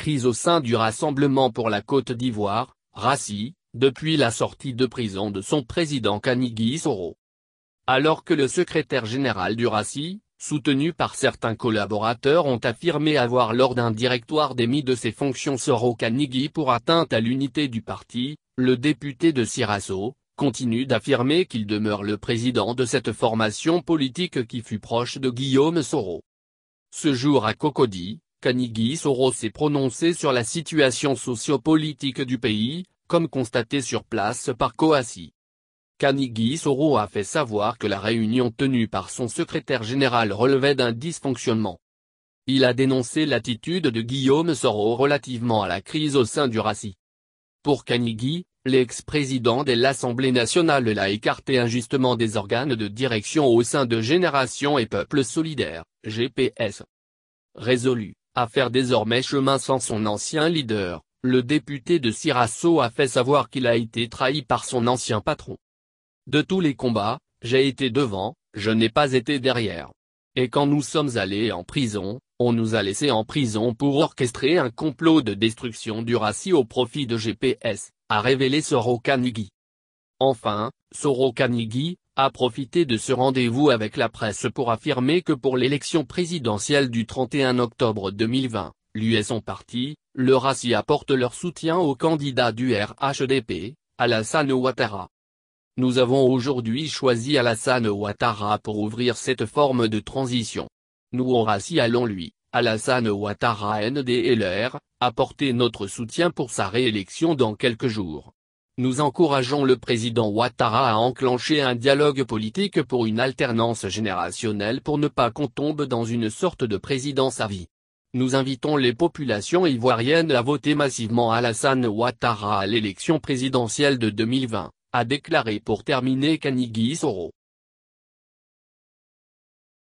crise au sein du Rassemblement pour la Côte d'Ivoire, RACI, depuis la sortie de prison de son président Kanigui Soro. Alors que le secrétaire général du RACI, soutenu par certains collaborateurs ont affirmé avoir lors d'un directoire démis de ses fonctions Soro Kanigui pour atteinte à l'unité du parti, le député de Sirasso, continue d'affirmer qu'il demeure le président de cette formation politique qui fut proche de Guillaume Soro. Ce jour à Cocody, kanigi Soro s'est prononcé sur la situation sociopolitique du pays, comme constaté sur place par Coassi. Kanigi Soro a fait savoir que la réunion tenue par son secrétaire général relevait d'un dysfonctionnement. Il a dénoncé l'attitude de Guillaume Soro relativement à la crise au sein du RACI. Pour Kanigi, l'ex-président de l'Assemblée nationale l'a écarté injustement des organes de direction au sein de Génération et Peuple solidaire, GPS. Résolu à faire désormais chemin sans son ancien leader, le député de Cirasso a fait savoir qu'il a été trahi par son ancien patron. De tous les combats, j'ai été devant, je n'ai pas été derrière. Et quand nous sommes allés en prison, on nous a laissés en prison pour orchestrer un complot de destruction du RACI au profit de GPS, a révélé Kanugi. Enfin, Soro Kanigi, a profité de ce rendez-vous avec la presse pour affirmer que pour l'élection présidentielle du 31 octobre 2020, lui et son parti, le RACI apporte leur soutien au candidat du RHDP, Alassane Ouattara. Nous avons aujourd'hui choisi Alassane Ouattara pour ouvrir cette forme de transition. Nous au RACI allons lui, Alassane Ouattara NDLR, apporter notre soutien pour sa réélection dans quelques jours. Nous encourageons le président Ouattara à enclencher un dialogue politique pour une alternance générationnelle pour ne pas qu'on tombe dans une sorte de présidence à vie. Nous invitons les populations ivoiriennes à voter massivement Alassane Ouattara à l'élection présidentielle de 2020, a déclaré pour terminer Kanigui Soro.